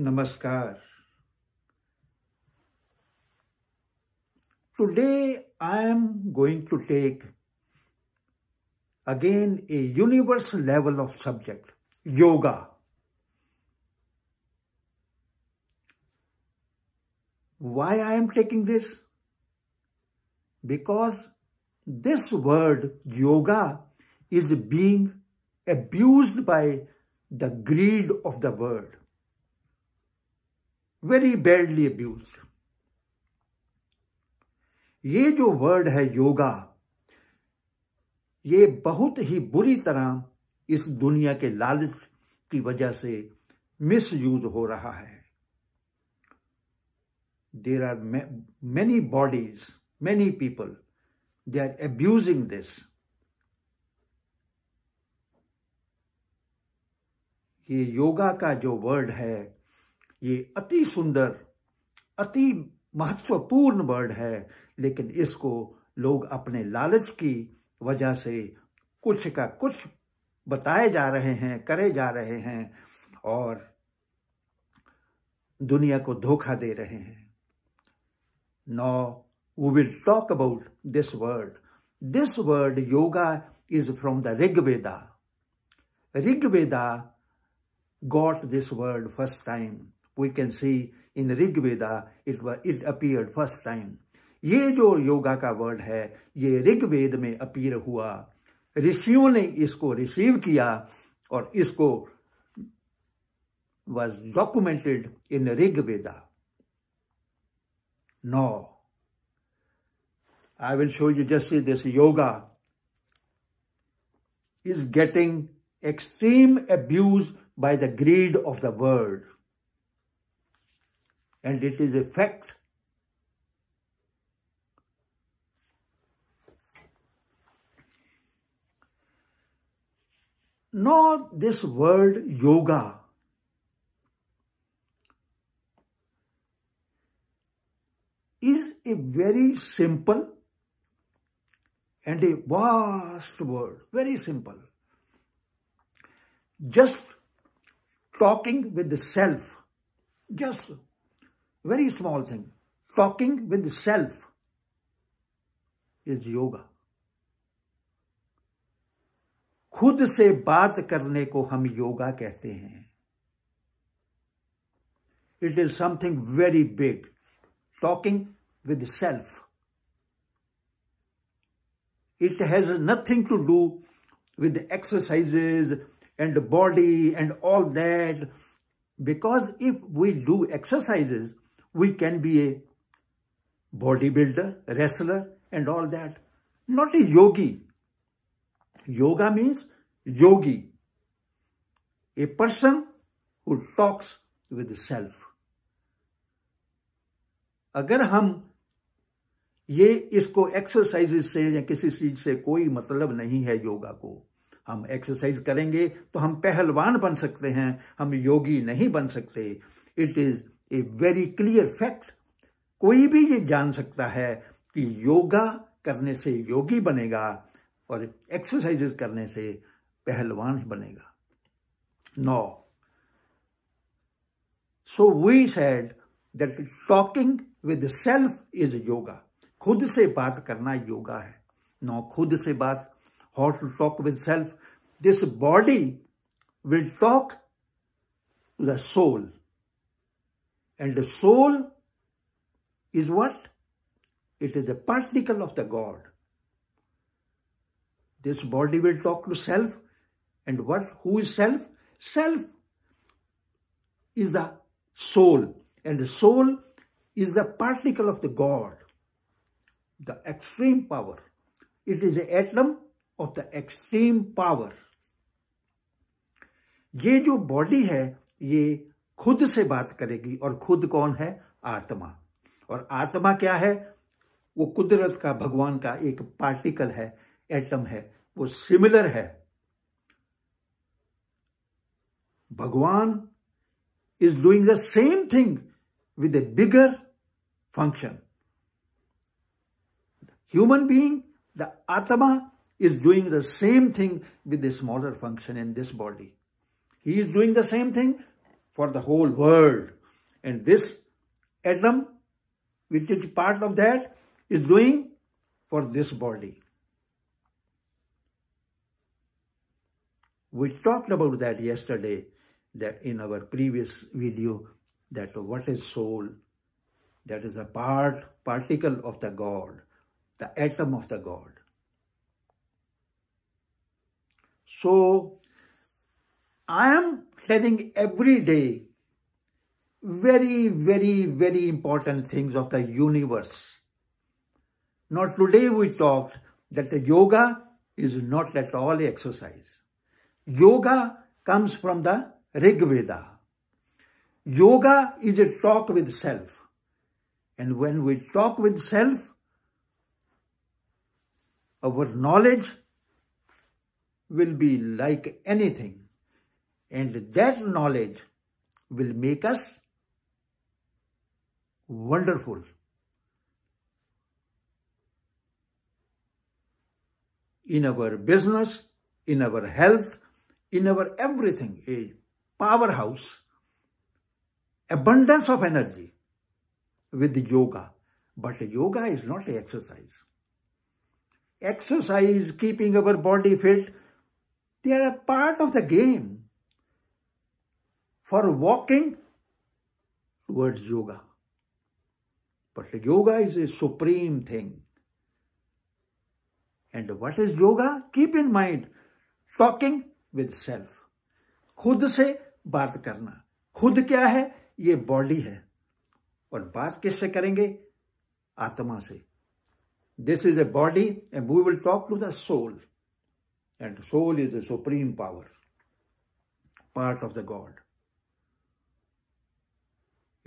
Namaskar. Today I am going to take again a universal level of subject, yoga. Why I am taking this? Because this word yoga is being abused by the greed of the world. Very badly abuse ये जो word है योगा ये बहुत ही बुरी तरह इस दुनिया के लालच की वजह से मिस यूज हो रहा है there are many bodies many people they are abusing this ये योगा का जो वर्ड है ये अति सुंदर अति महत्वपूर्ण वर्ड है लेकिन इसको लोग अपने लालच की वजह से कुछ का कुछ बताए जा रहे हैं करे जा रहे हैं और दुनिया को धोखा दे रहे हैं now we will talk about this word this word yoga is from the Rigveda Rigveda got this word first time we can see in Rigveda it व इट अपियर फर्स्ट टाइम ये जो योगा का वर्ड है ये ऋग्वेद में अपीर हुआ ऋषियों ने इसको रिसीव किया और इसको was documented in Rigveda no I will show you just see this yoga is getting extreme abuse by the greed of the world and it is a fact. Now, this word yoga is a very simple and a vast word, very simple. Just talking with the self, just very small thing. Talking with self is yoga. खुद से बात करने को हम yoga कहते हैं it is something very big talking with it has nothing to do with exercises and body and all that because if we do exercises We can be a bodybuilder, wrestler, and all that. Not a yogi. Yoga means yogi. A person who talks with self. अगर हम ये इसको exercise से या किसी चीज से कोई मतलब नहीं है योगा को हम एक्सरसाइज करेंगे तो हम पहलवान बन सकते हैं हम योगी नहीं बन सकते it is a very clear fact कोई भी ये जान सकता है कि योगा करने से योगी बनेगा और एक्सरसाइजेस करने से पहलवान बनेगा now so we said that talking with self is yoga खुद से बात करना योगा है नौ खुद से बात how to talk with self this body will talk the soul And the soul is what? It is a particle of the God. This body will talk to self. And what? Who is self? Self is the soul. And the soul is the particle of the God. The extreme power. It is an atom of the extreme power. ये जो body है ये खुद से बात करेगी और खुद कौन है आत्मा और आत्मा क्या है वो कुदरत का भगवान का एक पार्टिकल है एटम है वो सिमिलर है Bhagwan is doing the same thing with a bigger function human being the atma is doing the same thing with a smaller function in this body he is doing the same thing for the whole world. And this atom, which is part of that, is doing for this body. We talked about that yesterday, that in our previous video, that what is soul? That is a part, particle of the God, the atom of the God. So, I am learning every day very, very, very important things of the universe. Not today we talked that the yoga is not at all exercise. Yoga comes from the Rig Veda. Yoga is a talk with self. And when we talk with self, our knowledge will be like anything. And that knowledge will make us wonderful. In our business, in our health, in our everything, a powerhouse, abundance of energy with yoga. But yoga is not an exercise. Exercise, keeping our body fit, they are a part of the game. For walking towards yoga but yoga is a supreme thing and what is yoga keep in mind talking with self खुद से बात करना खुद क्या है ये body है और बात किससे करेंगे आत्मा से this is a body and we will talk to the soul and soul is a supreme power part of the god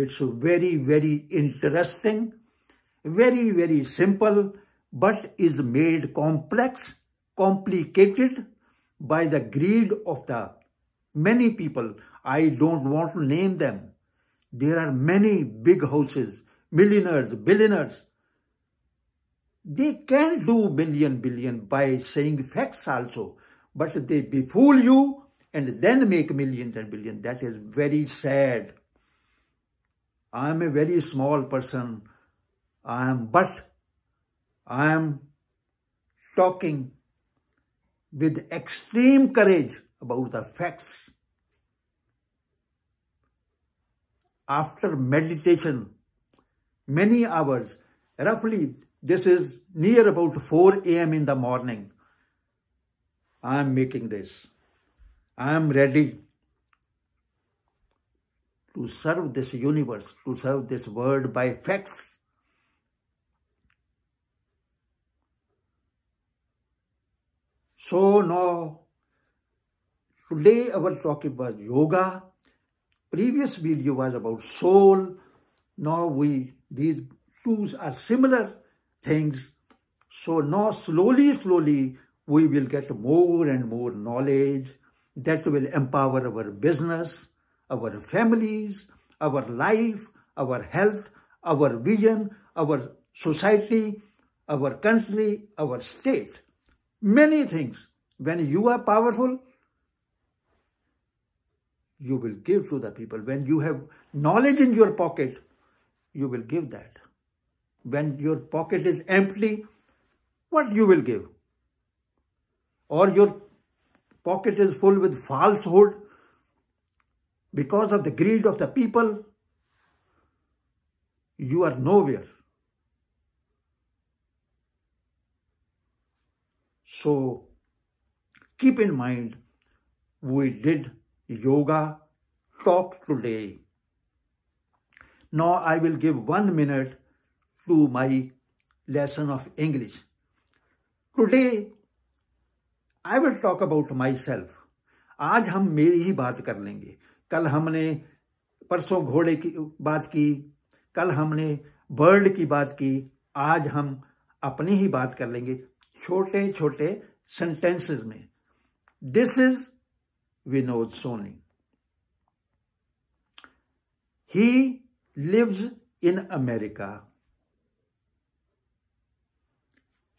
It's very, very interesting, very, very simple, but is made complex, complicated by the greed of the many people. I don't want to name them. There are many big houses, millionaires, billionaires. They can do million, billion by saying facts also, but they befool you and then make millions and billions. That is very sad. I am a very small person. I am, but I am talking with extreme courage about the facts. After meditation, many hours, roughly this is near about 4 a.m. in the morning. I am making this. I am ready to serve this universe, to serve this world by facts. So now, today our talk was yoga. Previous video was about soul. Now we, these two are similar things. So now slowly, slowly, we will get more and more knowledge that will empower our business, our families, our life, our health, our vision, our society, our country, our state. Many things. When you are powerful, you will give to the people. When you have knowledge in your pocket, you will give that. When your pocket is empty, what you will give? Or your pocket is full with falsehood, because of the greed of the people, you are nowhere. So keep in mind, we did yoga talk today. Now I will give one minute to my lesson of English. Today I will talk about myself. आज हम मेरी ही बात कर लेंगे कल हमने परसों घोड़े की बात की कल हमने बर्ड की बात की आज हम अपनी ही बात कर लेंगे छोटे छोटे सेंटेंसेस में this is Vinod Soni he lives in America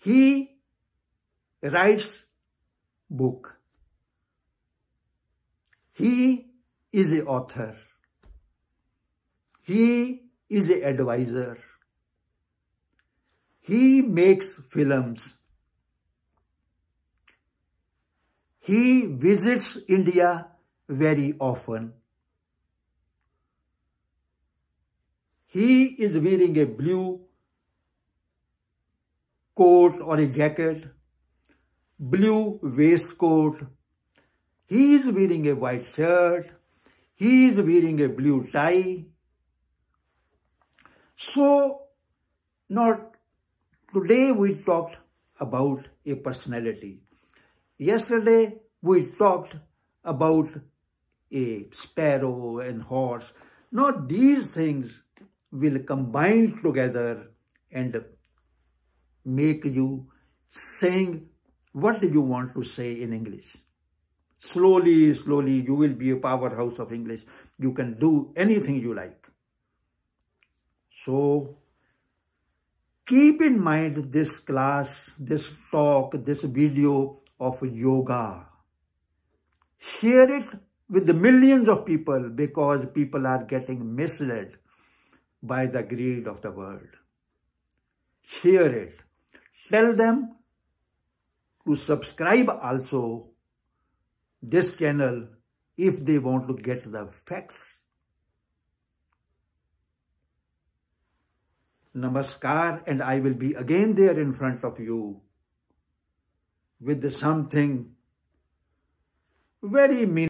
he writes book he is a author. He is a advisor. He makes films. He visits India very often. He is wearing a blue coat or a jacket, blue waistcoat. He is wearing a white shirt, he is wearing a blue tie. So, not today we talked about a personality. Yesterday we talked about a sparrow and horse. Now these things will combine together and make you saying what you want to say in English. Slowly, slowly, you will be a powerhouse of English. You can do anything you like. So, keep in mind this class, this talk, this video of yoga. Share it with the millions of people because people are getting misled by the greed of the world. Share it. Tell them to subscribe also this channel if they want to get the facts. Namaskar and I will be again there in front of you with something very meaningful.